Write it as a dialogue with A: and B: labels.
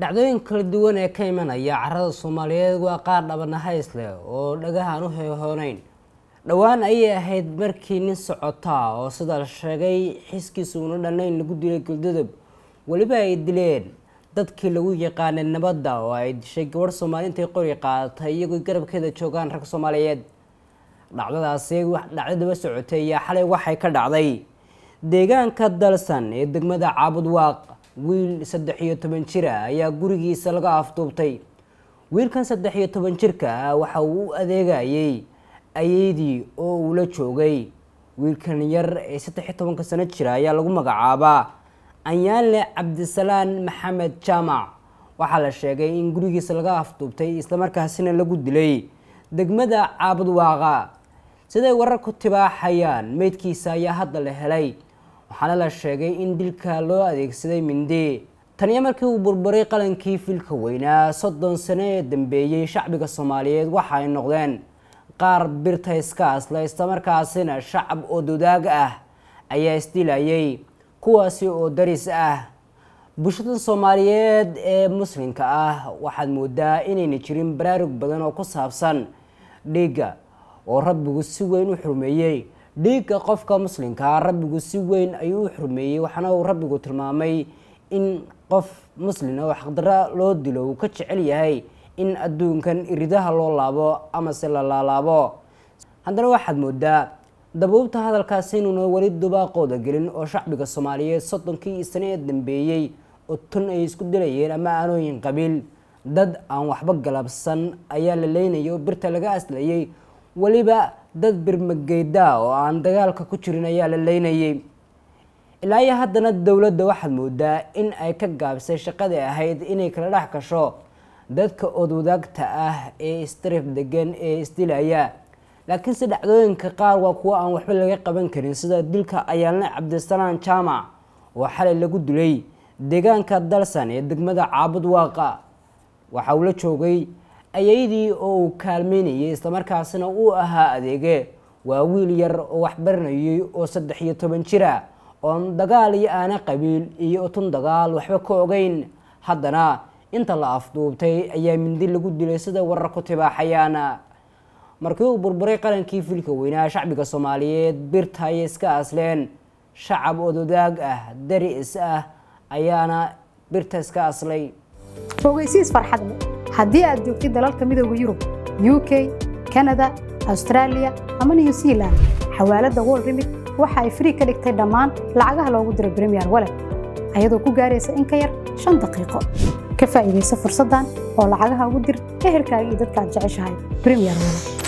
A: dhacdooyin kala duwan ee ka imanaya carada soomaaliyeed waa qaar dhabanahays leh oo dhagahaan u heehooneyn dhowaan ayay ahayd markii nin socotaa oo sida la sheegay xiskiisa uuna dhalnayn lagu dilay guldudub weliba ay dileen dadkii lagu yaqaanay nabadda oo ay dishay gabadh soomaali intay qori qaadatay iyagoo garabkeeda joogaan rag soomaaliyeed dhacdadaasi dhacdadaba socotay ayaa xalay waxay ka dhacday deegaanka dalsan ee degmada caabud waaq wiil saddex iyo toban jira ah ayaa gurigiisa laga afduubtay wiilkan saddex iyo toban jirka ah waxa uu u adeegayay ayeydii oo uula joogay wiilkan yar ee saddex iyo tobanka sano jira ah ayaa lagu magacaabaa anyaale cabdisalaan maxamed jaamac waxaa la sheegay in gurigiisa laga afduubtay islamarkaasina lagu dilay degmada caabudwaaqa siday wararku tibaaxayaan meydkiisa ayaa hadda la helay waxaana la sheegay in dilka loo adeegsaday mindi tan iyo markii uu burburay qalankii filka weynaa soddon sane ee dambeeyey shacbiga soomaaliyeed waxaay noqdeen qaar birta iska asla islamarkaasina shacab oo dudaag ah ayaa isdilayay kuwaasi oo daris ah bulshada soomaaliyeed ee muslimka ah waxaad moodaa inayna jirin baraarug badan oo ku saabsan dhiigga oo rabbigu si weyn u xurmeeyey dhiigga qofka muslimkaa rabbigu si weyn ayuu u xurmeeyey waxaana uu rabbigu tilmaamay in qof muslima oo xaqdarra loo dilo uu ka jecel yahay in adduunkan iridaha loo laabo amase la laalaabo haddana waxaad moodaa dabuubta hadalkaasi inuuna weli dubaaqooda gelin oo shacbiga soomaaliyeed soddonkii sano ee dambeeyey oo tun ay isku dilayeen ama aanooyin qabiil dad aan waxba galabsan ayaa la leynayay oo birta laga aslayay weliba dad birmageydaa oo aan dagaalka ku jirin ayaa la leynayay ilaa iyo haddana dowladda waxaad moodaa in ay ka gaabsay shaqadii ahayd inay kala dhex gasho dadka odwadaagta ah ee istarif degan ee isdilaya laakiinse dhacdooyinka qaar waa kuwo aan waxba laga qaban karin sida dilka ayaalne cabdisalaan jaamac oo xalay lagu dilay deegaanka dalsan ee degmada caabud waaqa waxaa ula joogay ayaydii oo uu kaalmeynayay islamarkaasina uu ahaa adeege waa wiil yar oo waxbaranayay oo saddex iyo toban jira ah oon dagaal iyo aana qabiil iyo otun dagaal waxba ka ogeyn haddana inta la afduubtay ayaa mindi lagu dilay sida warar ku tibaaxayaan markii uu burburay qarankii filka weynaa shacbiga soomaaliyeed birta ayay iska asleen shacab ododaag ah deri is ah ayaana birta iska aslay
B: haddii aad joogtid dalalka midooda yurub u k kanada austaraaliya ama new zealand xawaaladda wol rimid waxa ay frii ka dhigtay dhammaan lacagaha loogu diro bremiyer walet ayadoo ku gaaraysa in ka yar shan daqiiqo ka faa'iidaysa fursaddan oo lacagaha ugu dir ehelkaaga iyo dadka aad jeceshahay bremiyer walet